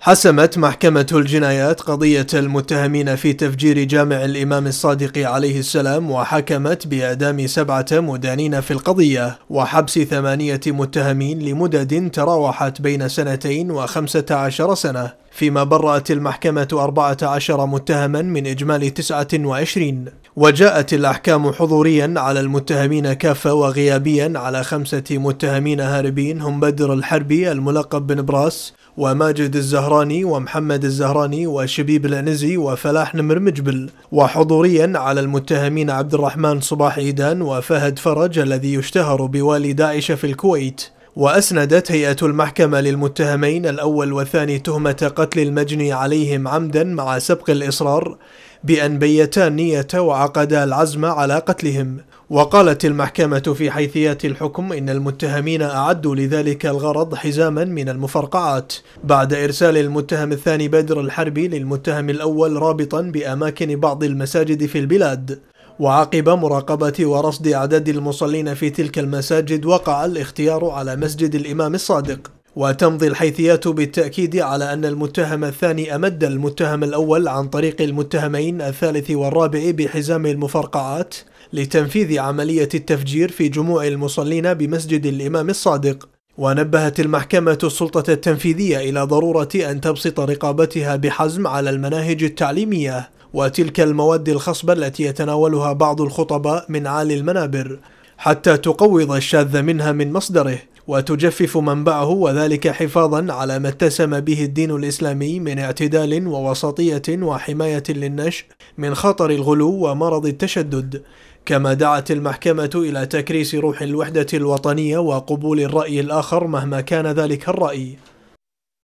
حسمت محكمة الجنايات قضية المتهمين في تفجير جامع الإمام الصادق عليه السلام وحكمت بإعدام سبعة مدانين في القضية وحبس ثمانية متهمين لمدد تراوحت بين سنتين وخمسة عشر سنة فيما برأت المحكمة 14 متهما من إجمالي 29 وجاءت الأحكام حضوريا على المتهمين كافة وغيابيا على خمسة متهمين هاربين هم بدر الحربي الملقب بن براس وماجد الزهراني ومحمد الزهراني وشبيب العنزي وفلاح نمر مجبل وحضوريا على المتهمين عبد الرحمن صباح إيدان وفهد فرج الذي يشتهر بوالي داعش في الكويت وأسندت هيئة المحكمة للمتهمين الأول والثاني تهمة قتل المجني عليهم عمدا مع سبق الإصرار بأن بيتا النية وعقدا العزم على قتلهم وقالت المحكمة في حيثيات الحكم إن المتهمين أعدوا لذلك الغرض حزاما من المفرقعات بعد إرسال المتهم الثاني بدر الحربي للمتهم الأول رابطا بأماكن بعض المساجد في البلاد وعقب مراقبة ورصد أعداد المصلين في تلك المساجد وقع الاختيار على مسجد الإمام الصادق وتمضي الحيثيات بالتأكيد على أن المتهم الثاني أمد المتهم الأول عن طريق المتهمين الثالث والرابع بحزام المفرقعات لتنفيذ عملية التفجير في جموع المصلين بمسجد الإمام الصادق ونبهت المحكمة السلطة التنفيذية إلى ضرورة أن تبسط رقابتها بحزم على المناهج التعليمية وتلك المواد الخصبة التي يتناولها بعض الخطباء من عالي المنابر حتى تقوض الشاذ منها من مصدره وتجفف منبعه وذلك حفاظا على ما اتسم به الدين الإسلامي من اعتدال ووسطية وحماية للنشء من خطر الغلو ومرض التشدد كما دعت المحكمة إلى تكريس روح الوحدة الوطنية وقبول الرأي الآخر مهما كان ذلك الرأي